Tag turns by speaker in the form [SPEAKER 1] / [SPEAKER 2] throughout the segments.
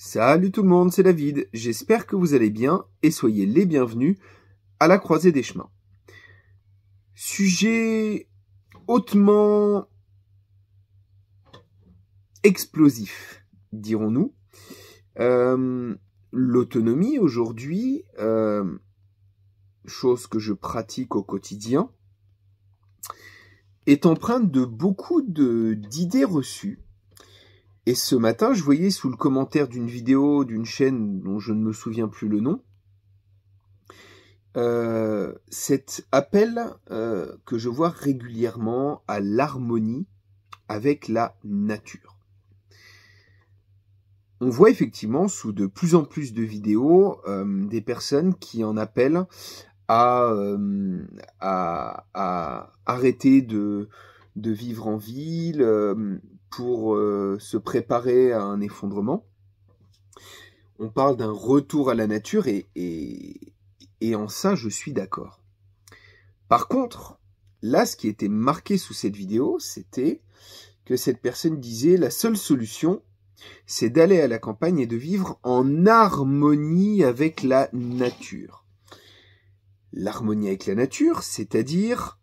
[SPEAKER 1] Salut tout le monde, c'est David, j'espère que vous allez bien et soyez les bienvenus à la croisée des chemins. Sujet hautement explosif, dirons-nous. Euh, l'autonomie aujourd'hui, euh, chose que je pratique au quotidien, est empreinte de beaucoup d'idées reçues et ce matin, je voyais sous le commentaire d'une vidéo d'une chaîne dont je ne me souviens plus le nom, euh, cet appel euh, que je vois régulièrement à l'harmonie avec la nature. On voit effectivement sous de plus en plus de vidéos euh, des personnes qui en appellent à, arrêter de, vivre en ville, pour euh, se préparer à un effondrement. On parle d'un retour à la nature et, et en ça je suis d'accord. Par contre, là ce qui était marqué sous cette vidéo, c'était que cette personne disait la seule solution, c'est d'aller à la campagne et de vivre en harmonie avec la nature. L'harmonie avec la nature, c'est-à-dire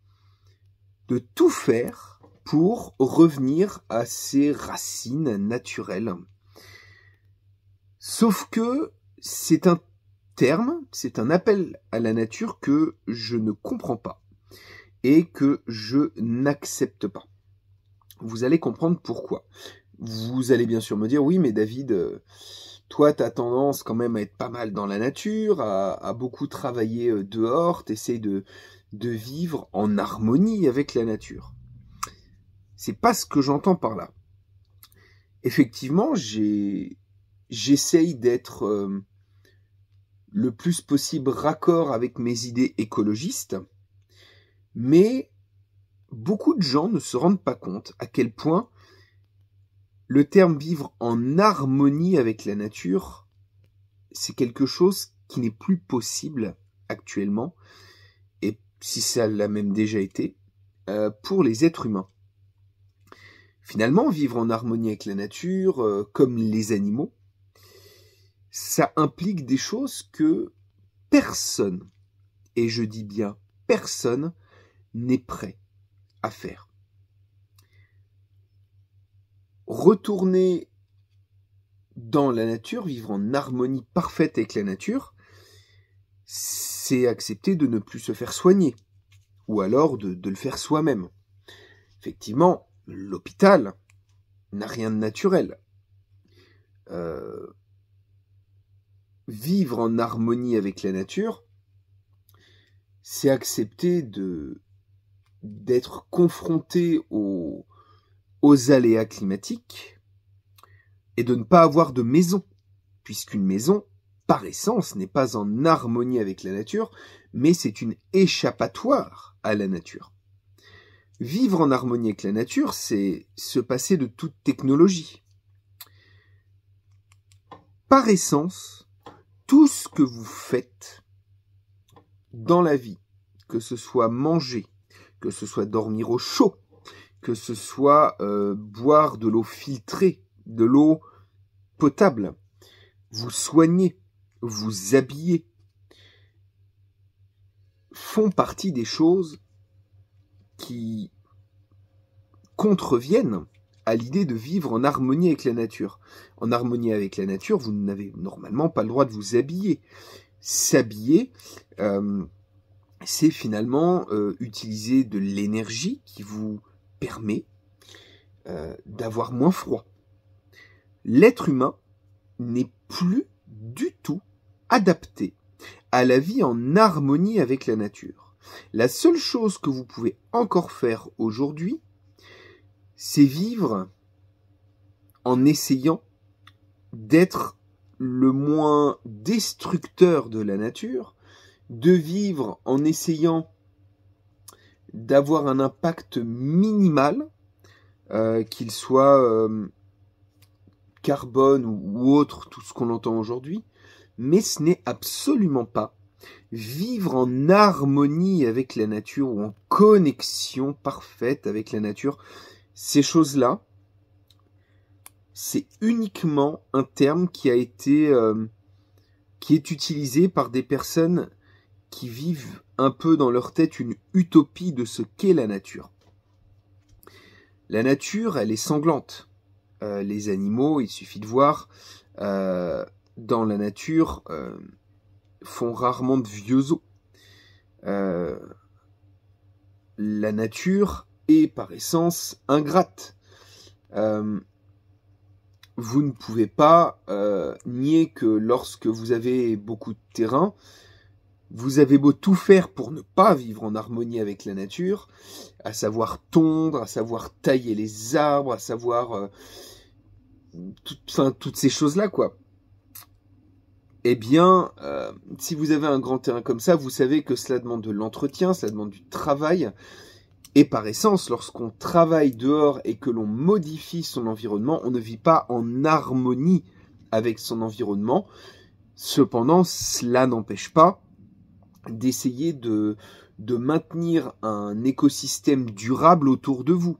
[SPEAKER 1] de tout faire pour revenir à ses racines naturelles. Sauf que c'est un terme, c'est un appel à la nature que je ne comprends pas et que je n'accepte pas. Vous allez comprendre pourquoi. Vous allez bien sûr me dire, oui, mais David, euh, toi, tu as tendance quand même à être pas mal dans la nature, à, beaucoup travailler euh, dehors, t'essayes de vivre en harmonie avec la nature. C'est pas ce que j'entends par là. Effectivement, j'essaye d'être euh, le plus possible raccord avec mes idées écologistes, mais beaucoup de gens ne se rendent pas compte à quel point le terme vivre en harmonie avec la nature, c'est quelque chose qui n'est plus possible actuellement, et si ça l'a même déjà été, euh, pour les êtres humains finalement, vivre en harmonie avec la nature, euh, comme les animaux, ça implique des choses que personne, et je dis bien personne, n'est prêt à faire. Retourner dans la nature, vivre en harmonie parfaite avec la nature, c'est accepter de ne plus se faire soigner, ou alors de le faire soi-même. Effectivement, l'hôpital n'a rien de naturel. Euh, vivre en harmonie avec la nature, c'est accepter de d'être confronté aux, aux aléas climatiques et de ne pas avoir de maison, puisqu'une maison, par essence, n'est pas en harmonie avec la nature, mais c'est une échappatoire à la nature. Vivre en harmonie avec la nature, c'est se passer de toute technologie. Par essence, tout ce que vous faites dans la vie, que ce soit manger, que ce soit dormir au chaud, que ce soit euh, boire de l'eau filtrée, de l'eau potable, vous soigner, vous habiller, font partie des choses qui contreviennent à l'idée de vivre en harmonie avec la nature. En harmonie avec la nature, vous n'avez normalement pas le droit de vous habiller. S'habiller, euh, c'est finalement euh, utiliser de l'énergie qui vous permet euh, d'avoir moins froid. L'être humain n'est plus du tout adapté à la vie en harmonie avec la nature. La seule chose que vous pouvez encore faire aujourd'hui, c'est vivre en essayant d'être le moins destructeur de la nature, de vivre en essayant d'avoir un impact minimal, euh, qu'il soit euh, carbone ou, autre, tout ce qu'on entend aujourd'hui, mais ce n'est absolument pas vivre en harmonie avec la nature ou en connexion parfaite avec la nature, ces choses-là, c'est uniquement un terme qui a été euh, qui est utilisé par des personnes qui vivent un peu dans leur tête une utopie de ce qu'est la nature. La nature, elle est sanglante. Euh, les animaux, il suffit de voir, euh, dans la nature, font rarement de vieux os. Euh, la nature est par essence ingrate. Euh, vous ne pouvez pas euh, nier que lorsque vous avez beaucoup de terrain, vous avez beau tout faire pour ne pas vivre en harmonie avec la nature, à savoir tondre, à savoir tailler les arbres, à savoir toutes ces choses-là, quoi eh bien, euh, si vous avez un grand terrain comme ça, vous savez que cela demande de l'entretien, cela demande du travail. Et par essence, lorsqu'on travaille dehors et que l'on modifie son environnement, on ne vit pas en harmonie avec son environnement. Cependant, cela n'empêche pas d'essayer de, de maintenir un écosystème durable autour de vous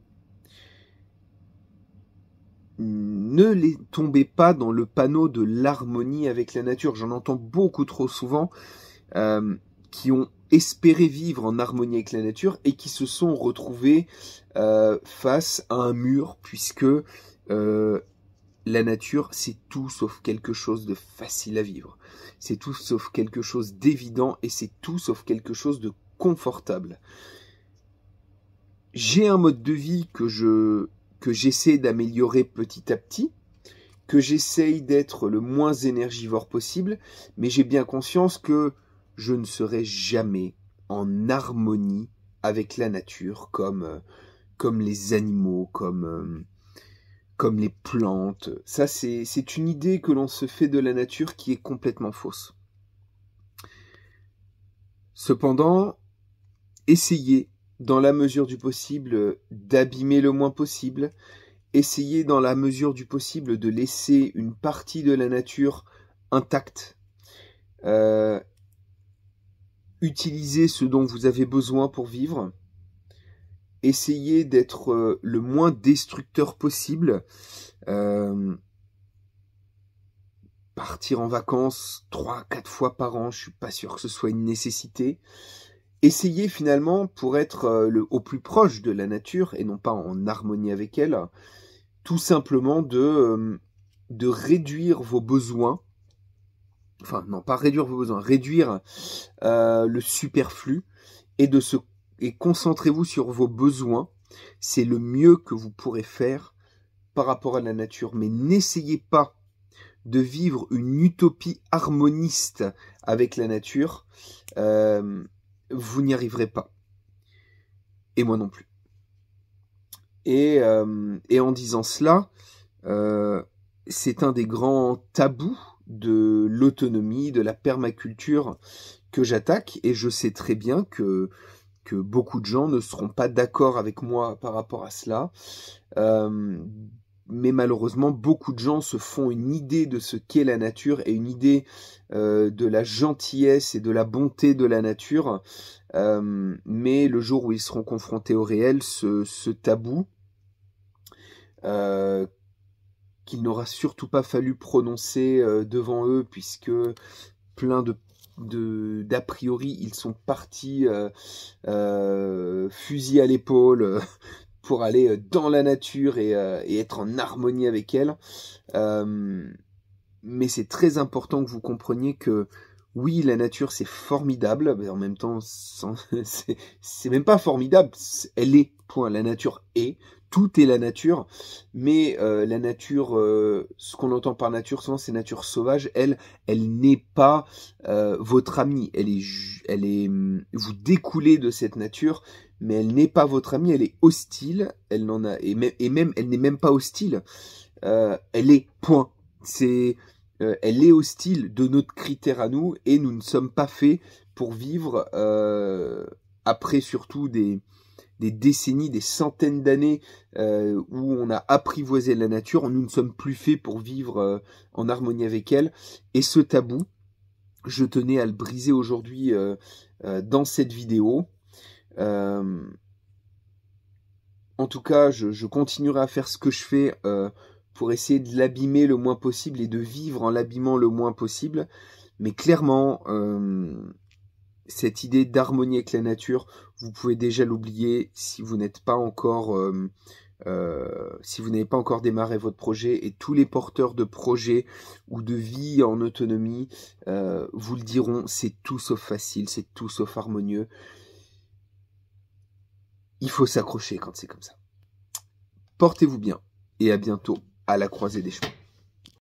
[SPEAKER 1] ne les tombez pas dans le panneau de l'harmonie avec la nature. J'en entends beaucoup trop souvent euh, qui ont espéré vivre en harmonie avec la nature et qui se sont retrouvés euh, face à un mur puisque euh, la nature c'est tout sauf quelque chose de facile à vivre. C'est tout sauf quelque chose d'évident et c'est tout sauf quelque chose de confortable. J'ai un mode de vie que je que j'essaie d'améliorer petit à petit, que j'essaye d'être le moins énergivore possible, mais j'ai bien conscience que je ne serai jamais en harmonie avec la nature comme, euh, comme les animaux, comme, euh, comme les plantes. Ça, c'est une idée que l'on se fait de la nature qui est complètement fausse. Cependant, essayez dans la mesure du possible, d'abîmer le moins possible, Essayez, dans la mesure du possible de laisser une partie de la nature intacte, euh, Utilisez ce dont vous avez besoin pour vivre, Essayez d'être euh, le moins destructeur possible, euh, partir en vacances 3-4 fois par an, je ne suis pas sûr que ce soit une nécessité, essayer finalement pour être euh, le, au plus proche de la nature et non pas en harmonie avec elle, tout simplement de, euh, de réduire vos besoins, enfin non pas réduire vos besoins, réduire euh, le superflu et de se concentrez-vous sur vos besoins, c'est le mieux que vous pourrez faire par rapport à la nature, mais n'essayez pas de vivre une utopie harmoniste avec la nature vous n'y arriverez pas. Et moi non plus. Et, euh, en disant cela, euh, c'est un des grands tabous de l'autonomie, de la permaculture que j'attaque, et je sais très bien que, que beaucoup de gens ne seront pas d'accord avec moi par rapport à cela. Euh, mais malheureusement, beaucoup de gens se font une idée de ce qu'est la nature et une idée euh, de la gentillesse et de la bonté de la nature. Euh, mais le jour où ils seront confrontés au réel, ce, tabou euh, qu'il n'aura surtout pas fallu prononcer devant eux, puisque plein de d'a priori ils sont partis fusil à l'épaule pour aller euh, dans la nature euh, et, être en harmonie avec elle. Euh, mais c'est très important que vous compreniez que oui, la nature c'est formidable, mais en même temps, c'est même pas formidable, elle est, point, la nature est tout est la nature, mais euh, la nature, euh, ce qu'on entend par nature, souvent c'est nature sauvage, elle, elle n'est pas euh, votre amie, elle est, elle est, mm, vous découlez de cette nature, mais elle n'est pas votre amie, elle est hostile, elle n'en a, et même elle n'est même pas hostile, elle est point, c'est, elle est hostile de notre critère à nous, et nous ne sommes pas faits pour vivre après surtout des des décennies, des centaines d'années euh, où on a apprivoisé la nature, nous ne sommes plus faits pour vivre euh, en harmonie avec elle. Et ce tabou, je tenais à le briser aujourd'hui euh, dans cette vidéo. en tout cas, je, je, continuerai à faire ce que je fais pour essayer de l'abîmer le moins possible et de vivre en l'abîmant le moins possible. Mais clairement, cette idée d'harmonie avec la nature, vous pouvez déjà l'oublier si vous n'êtes pas encore euh, euh, si vous n'avez pas encore démarré votre projet et tous les porteurs de projets ou de vie en autonomie euh, vous le diront, c'est tout sauf facile, c'est tout sauf harmonieux. Il faut s'accrocher quand c'est comme ça. Portez-vous bien et à bientôt à la croisée des chemins.